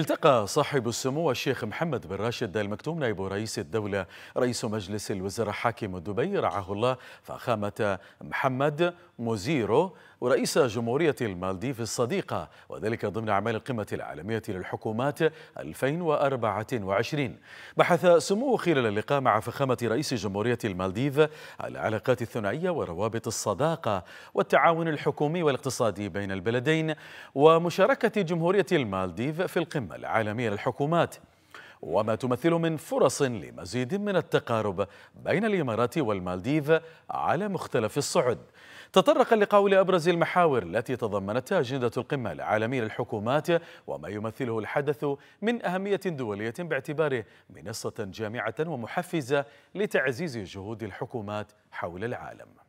التقى صاحب السمو الشيخ محمد بن راشد المكتوم نائب رئيس الدولة رئيس مجلس الوزراء حاكم دبي رعاه الله فخامة محمد موزيرو ورئيس جمهورية المالديف الصديقة وذلك ضمن أعمال القمة العالمية للحكومات 2024 بحث سموه خلال اللقاء مع فخامة رئيس جمهورية المالديف العلاقات الثنائية وروابط الصداقة والتعاون الحكومي والاقتصادي بين البلدين ومشاركة جمهورية المالديف في القمة العالمية للحكومات وما تمثل من فرص لمزيد من التقارب بين الإمارات والمالديف على مختلف الصعد تطرق اللقاء لأبرز المحاور التي تضمنتها أجندة القمة العالمية للحكومات وما يمثله الحدث من أهمية دولية باعتباره منصة جامعة ومحفزة لتعزيز جهود الحكومات حول العالم